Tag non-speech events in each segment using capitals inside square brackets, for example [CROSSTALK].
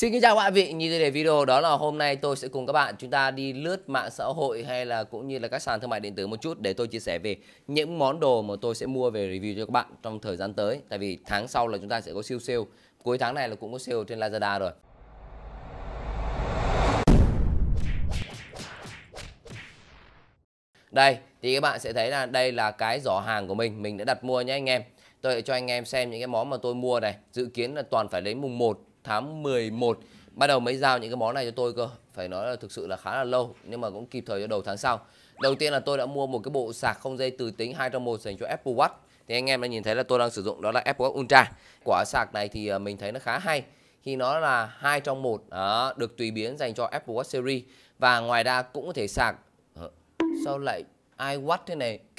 Xin kính chào các vị, như thế để video đó là hôm nay tôi sẽ cùng các bạn chúng ta đi lướt mạng xã hội hay là cũng như là các sàn thương mại điện tử một chút để tôi chia sẻ về những món đồ mà tôi sẽ mua về review cho các bạn trong thời gian tới. Tại vì tháng sau là chúng ta sẽ có siêu sale, cuối tháng này là cũng có sale trên Lazada rồi. Đây, thì các bạn sẽ thấy là đây là cái giỏ hàng của mình, mình đã đặt mua nhé anh em. Tôi sẽ cho anh em xem những cái món mà tôi mua này, dự kiến là toàn phải đến mùng 1 tháng 11 bắt đầu mới giao những cái món này cho tôi cơ phải nói là thực sự là khá là lâu nhưng mà cũng kịp thời cho đầu tháng sau đầu tiên là tôi đã mua một cái bộ sạc không dây từ tính 2 trong 1 dành cho Apple Watch thì anh em đã nhìn thấy là tôi đang sử dụng đó là Apple Watch Ultra quả sạc này thì à, mình thấy nó khá hay khi nó là hai trong một đó, được tùy biến dành cho Apple Watch series và ngoài ra cũng có thể sạc ờ, sao lại iWatch thế này [LAUGHS]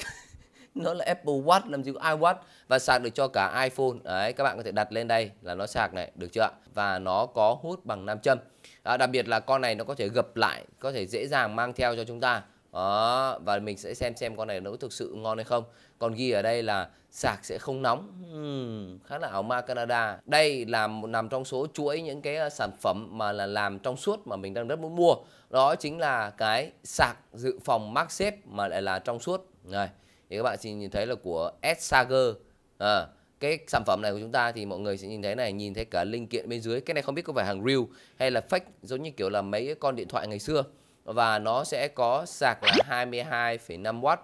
nó là Apple Watch làm gì có iWatch và sạc được cho cả iPhone đấy các bạn có thể đặt lên đây là nó sạc này được chưa ạ và nó có hút bằng nam châm à, đặc biệt là con này nó có thể gập lại có thể dễ dàng mang theo cho chúng ta đó, và mình sẽ xem xem con này nó thực sự ngon hay không còn ghi ở đây là sạc sẽ không nóng uhm, khá là ảo ma Canada đây là nằm trong số chuỗi những cái ờ, sản phẩm mà là làm trong suốt mà mình đang rất muốn mua đó chính là cái sạc dự phòng mắc xếp mà lại là trong suốt này thì các bạn xin nhìn thấy là của Sager à, ờ, cái sản phẩm này của chúng ta thì mọi người sẽ nhìn thấy này nhìn thấy cả linh kiện bên dưới cái này không biết có phải hàng real hay là fake giống như kiểu là mấy cái con điện thoại ngày xưa và nó sẽ có sạc là 22,5W à,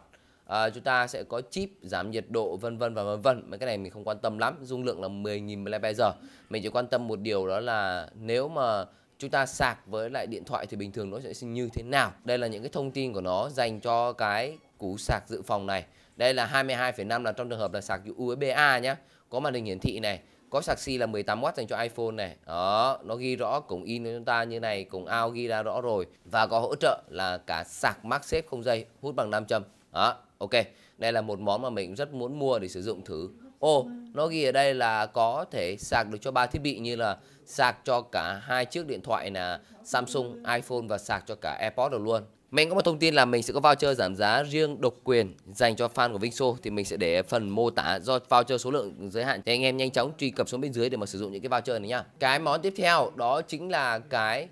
ờ, chúng ta sẽ có chip giảm nhiệt độ vân vân và vân vân mấy cái này mình không quan tâm lắm dung lượng là 10.000 mAh mình chỉ quan tâm một điều đó là nếu mà chúng ta sạc với lại điện thoại thì bình thường nó sẽ sinh như thế nào đây là những cái thông tin của nó dành cho cái củ sạc dự phòng này. Đây là 22,5 là trong trường hợp là sạc USB-A nhé. Có màn hình hiển thị này, có sạc si là 18W dành cho iPhone này. Đó, nó ghi rõ cổng in cho chúng ta như này, cổng out ghi ra rõ rồi. Và có hỗ trợ là cả sạc MagSafe không dây, hút bằng 5 châm. Đó, ok. Đây là một món mà mình rất muốn mua để sử dụng thử. Ồ, nó ghi ở đây là có thể sạc được cho ba thiết bị như là sạc cho cả hai chiếc điện thoại là Samsung, iPhone và sạc cho cả AirPods được luôn. Mình có một thông tin là mình sẽ có voucher giảm giá riêng độc quyền dành cho fan của Vinso thì mình sẽ để phần mô tả do voucher số lượng giới hạn thì anh em nhanh chóng truy cập xuống bên dưới để mà sử dụng những cái voucher này nhá. Cái món tiếp theo đó chính là cái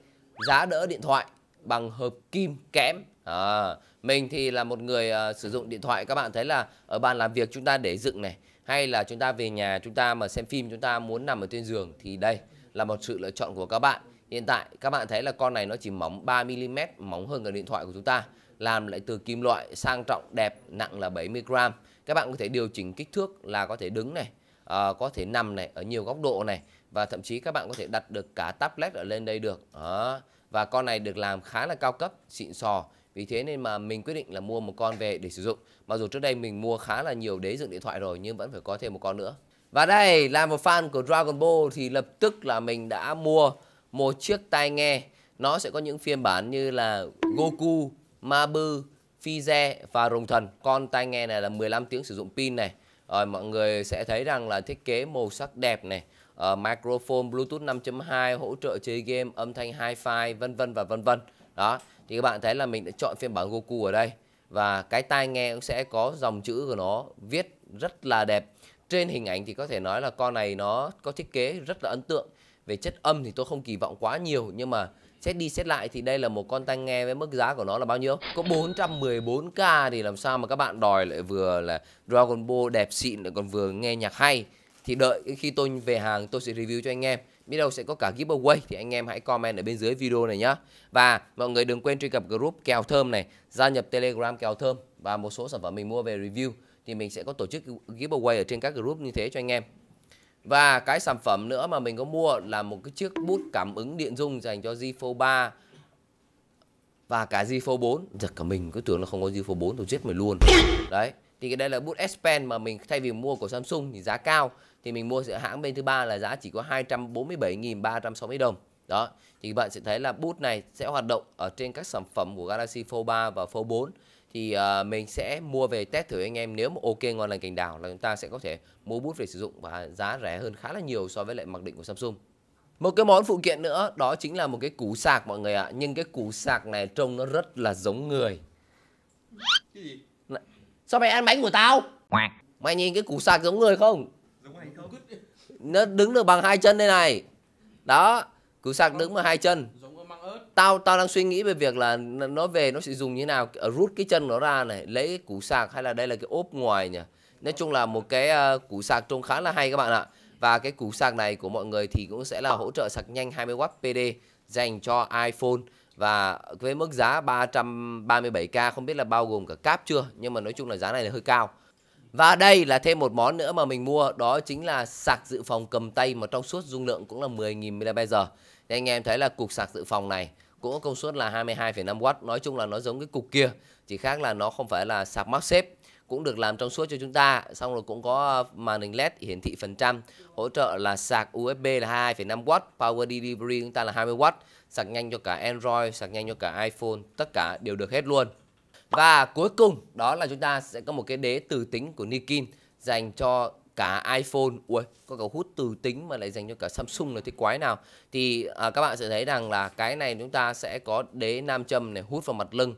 giá đỡ điện thoại bằng hợp kim kẽm. À, mình thì là một người uh, sử dụng điện thoại các bạn thấy là ở bàn làm việc chúng ta để dựng này hay là chúng ta về nhà chúng ta mà xem phim chúng ta muốn nằm ở trên giường thì đây là một sự lựa chọn của các bạn Hiện tại các bạn thấy là con này nó chỉ mỏng 3mm, mỏng hơn cả điện thoại của chúng ta. Làm lại từ kim loại sang trọng đẹp, nặng là 70g. Các bạn có thể điều chỉnh kích thước là có thể đứng này, à, có thể nằm này, ở nhiều góc độ này. Và thậm chí các bạn có thể đặt được cả tablet ở lên đây được. Đó. Và con này được làm khá là cao cấp, xịn sò. Vì thế nên mà mình quyết định là mua một con về để sử dụng. Mặc dù trước đây mình mua khá là nhiều đế dựng điện thoại rồi nhưng vẫn phải có thêm một con nữa. Và đây là một fan của Dragon Ball thì lập tức là mình đã mua một chiếc tai nghe nó sẽ có những phiên bản như là Goku, Mabu, Fize và Rồng Thần. Con tai nghe này là 15 tiếng sử dụng pin này. Rồi mọi người sẽ thấy rằng là thiết kế màu sắc đẹp này, uh, microphone Bluetooth 5.2 hỗ trợ chơi game, âm thanh hi-fi vân vân và vân vân. Đó, thì các bạn thấy là mình đã chọn phiên bản Goku ở đây và cái tai nghe cũng sẽ có dòng chữ của nó viết rất là đẹp. Trên hình ảnh thì có thể nói là con này nó có thiết kế rất là ấn tượng về chất âm thì tôi không kỳ vọng quá nhiều nhưng mà xét đi xét lại thì đây là một con tai nghe với mức giá của nó là bao nhiêu? Có 414k thì làm sao mà các bạn đòi lại vừa là Dragon Ball đẹp xịn lại còn vừa nghe nhạc hay. Thì đợi khi tôi về hàng tôi sẽ review cho anh em. Biết đâu sẽ có cả giveaway thì anh em hãy comment ở bên dưới video này nhá. Và mọi người đừng quên truy cập group kèo thơm này, gia nhập Telegram kèo thơm và một số sản phẩm mình mua về review thì mình sẽ có tổ chức giveaway ở trên các group như thế cho anh em. Và cái sản phẩm nữa mà mình có mua là một cái chiếc bút cảm ứng điện dung dành cho Z Fold 3 và cả Z Fold 4. Giật cả mình cứ tưởng là không có Z Fold 4 tôi giết mày luôn. Đấy, thì cái đây là bút S Pen mà mình thay vì mua của Samsung thì giá cao thì mình mua giữa hãng bên thứ ba là giá chỉ có 247.360 đồng. Đó, thì bạn sẽ thấy là bút này sẽ hoạt động ở trên các sản phẩm của Galaxy Fold 3 và Fold 4 thì uh, mình sẽ mua về test thử anh em nếu mà ok ngon lành cành đào là chúng ta sẽ có thể mua bút về sử dụng và giá rẻ hơn khá là nhiều so với lại mặc định của Samsung một cái món phụ kiện nữa đó chính là một cái cú sạc mọi người ạ nhưng cái cú sạc này trông nó rất là giống người cái gì? sao mày ăn bánh của tao mày nhìn cái cú sạc giống người không giống này không nó đứng được bằng hai chân đây này đó cú sạc đứng bằng hai chân tao tao đang suy nghĩ về việc là nó về nó sẽ dùng như thế nào rút cái chân nó ra này lấy củ sạc hay là đây là cái ốp ngoài nhỉ nói chung là một cái ờ, củ sạc trông khá là hay các bạn ạ và cái củ sạc này của mọi người thì cũng sẽ là hỗ trợ sạc nhanh 20W PD dành cho iPhone và với mức giá 337k không biết là bao gồm cả cáp chưa nhưng mà nói chung là giá này là hơi cao và đây là thêm một món nữa mà mình mua đó chính là sạc dự phòng cầm tay mà trong suốt dung lượng cũng là 10.000 mAh thì anh em thấy là cục sạc dự phòng này cũng có công suất là 22,5W nói chung là nó giống cái cục kia chỉ khác là nó không phải là sạc mắc xếp cũng được làm trong suốt cho chúng ta xong rồi cũng có ờ, màn hình led hiển thị phần trăm hỗ trợ là sạc USB là 2,5W power delivery chúng ta là 20W sạc nhanh cho cả Android sạc nhanh cho cả iPhone tất cả đều được hết luôn và cuối cùng đó là chúng ta sẽ có một cái đế từ tính của Nikin dành cho cả iPhone ui có cả hút từ tính mà lại dành cho cả Samsung là thế quái nào thì à, các bạn sẽ thấy rằng là cái này chúng ta sẽ có đế nam châm này hút vào mặt lưng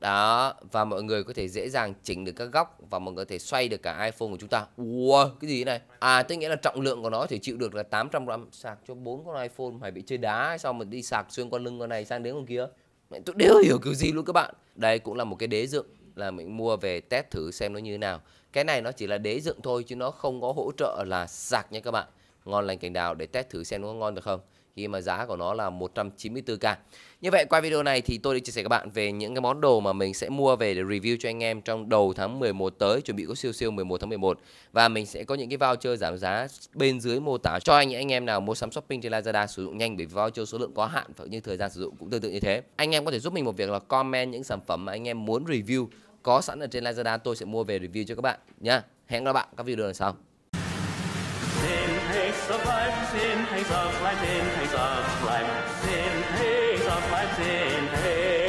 đó và mọi người có thể dễ dàng chỉnh được các góc và mọi người có thể xoay được cả iPhone của chúng ta wow, cái gì này à tức nghĩa là trọng lượng của nó thể chịu được là 800 gram sạc cho bốn con iPhone phải bị chơi đá hay sao mà đi sạc xuyên qua lưng con này sang đến con kia mẹ tôi đều hiểu kiểu gì luôn các bạn đây cũng là một cái đế dựng là mình mua về test thử xem nó như thế nào cái này nó chỉ là đế dựng thôi chứ nó không có hỗ trợ là sạc nha các bạn ngon lành cành đào để test thử xem nó ngon được không khi mà giá của nó là 194k. Như vậy qua video này thì tôi đã chia sẻ các bạn về những cái món đồ mà mình sẽ mua về để review cho anh em trong đầu tháng 11 tới chuẩn bị có siêu siêu 11 tháng 11 và mình sẽ có những cái voucher giảm giá bên dưới mô tả cho anh anh em nào mua sắm shopping trên Lazada sử dụng nhanh bởi vì voucher số lượng có hạn và như thời gian sử dụng cũng tương tự như thế. Anh em có thể giúp mình một việc là comment những sản phẩm mà anh em muốn review có sẵn ở trên Lazada tôi sẽ mua về review cho các bạn nhá. Hẹn các bạn các video lần sau. Sehen Hazer bleiben, sehen Hazer bleiben, sehen Hazer bleiben, sehen Hazer bleiben, sehen Hazer